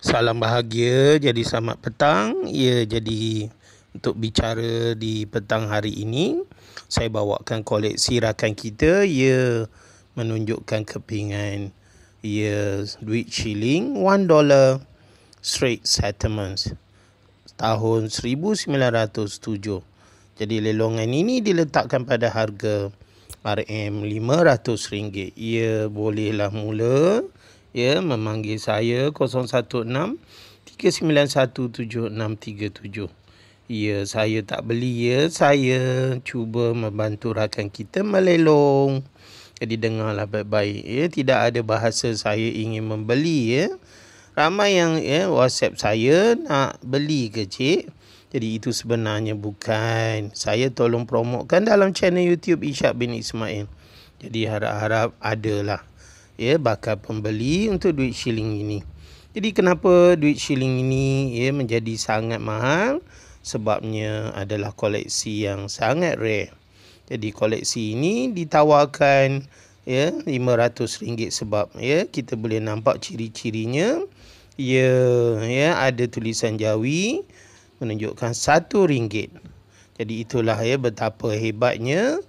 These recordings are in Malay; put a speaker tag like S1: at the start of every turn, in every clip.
S1: Salam bahagia jadi selamat petang. Ya jadi untuk bicara di petang hari ini saya bawakan koleksi rakan kita ya menunjukkan kepingan ya duit shilling one dollar straight settlements tahun 1907. Jadi lelongan ini diletakkan pada harga RM500. Ya, bolehlah mula ya memanggil saya 016 0163917637. Ya saya tak beli ya saya cuba membantu rakan kita melelong. Jadi dengarlah baik-baik ya tidak ada bahasa saya ingin membeli ya. Ramai yang ya WhatsApp saya nak beli ke cik. Jadi itu sebenarnya bukan. Saya tolong promokkan dalam channel YouTube Isyak bin Ismail. Jadi harap-harap adalah ya bakal pembeli untuk duit shilling ini. Jadi kenapa duit shilling ini ya menjadi sangat mahal? Sebabnya adalah koleksi yang sangat rare. Jadi koleksi ini ditawarkan ya RM500 sebab ya kita boleh nampak ciri-cirinya. Ya, ya ada tulisan Jawi menunjukkan RM1. Jadi itulah ya betapa hebatnya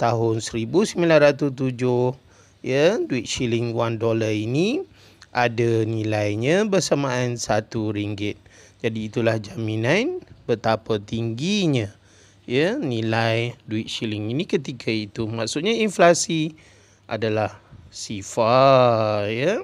S1: tahun 1907 ya duit shilling 1 dollar ini ada nilainya bersamaan 1 ringgit jadi itulah jaminan betapa tingginya ya nilai duit shilling ini ketika itu maksudnya inflasi adalah sifar ya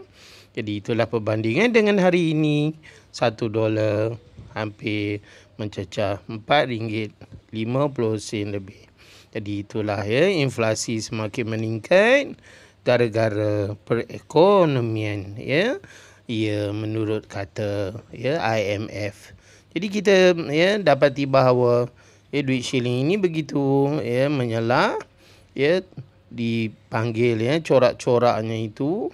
S1: jadi itulah perbandingan dengan hari ini 1 dolar hampir mencecah 4 ringgit 50 sen lebih jadi itulah ya inflasi semakin meningkat gara-gara perekonomian ya ya menurut kata ya IMF jadi kita ya dapati bahawa ya duit shilling ini begitu ya menyelak ya dipanggil ya corak-coraknya itu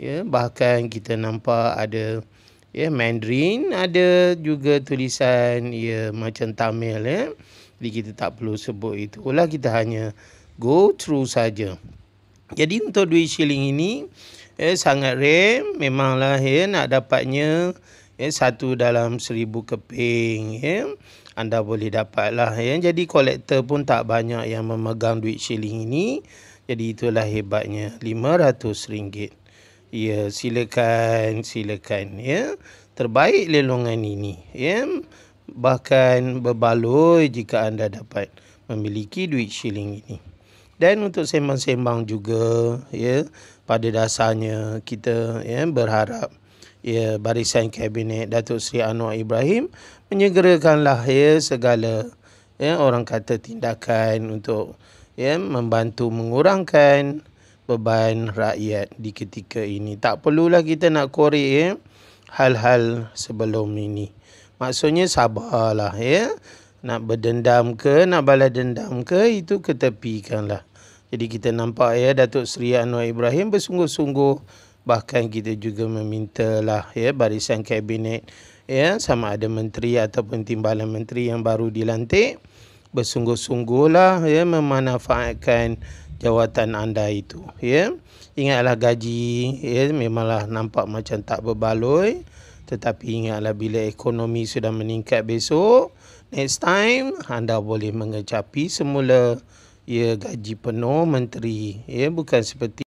S1: ya bahkan kita nampak ada ya mandarin ada juga tulisan ya macam tamil ya jadi kita tak perlu sebut itu. itulah kita hanya go through saja jadi untuk duit shilling ini eh, sangat rare. Memanglah eh, nak dapatnya eh, satu dalam seribu keping. Eh. Anda boleh dapatlah. Eh. Jadi kolektor pun tak banyak yang memegang duit shilling ini. Jadi itulah hebatnya. RM500. Ya, silakan, silakan. Ya. Terbaik lelongan ini. Ya. Bahkan berbaloi jika anda dapat memiliki duit shilling ini dan untuk sembang-sembang juga ya pada dasarnya kita ya berharap ya barisan kabinet Datuk Seri Anwar Ibrahim menyegerakanlah ya, segala ya orang kata tindakan untuk ya membantu mengurangkan beban rakyat di ketika ini tak perlulah kita nak korek ya hal-hal sebelum ini maksudnya sabarlah ya nak berdendam ke nak balas dendam ke itu ketepikanlah jadi kita nampak ya Datuk Seri Anwar Ibrahim bersungguh-sungguh bahkan kita juga memintalah ya barisan kabinet ya sama ada menteri ataupun timbalan menteri yang baru dilantik bersungguh-sungguhlah ya memanfaatkan jawatan anda itu ya ingatlah gaji ya memanglah nampak macam tak berbaloi tetapi ingatlah bila ekonomi sudah meningkat besok next time anda boleh mengecapi semula ya gaji penuh menteri ya bukan seperti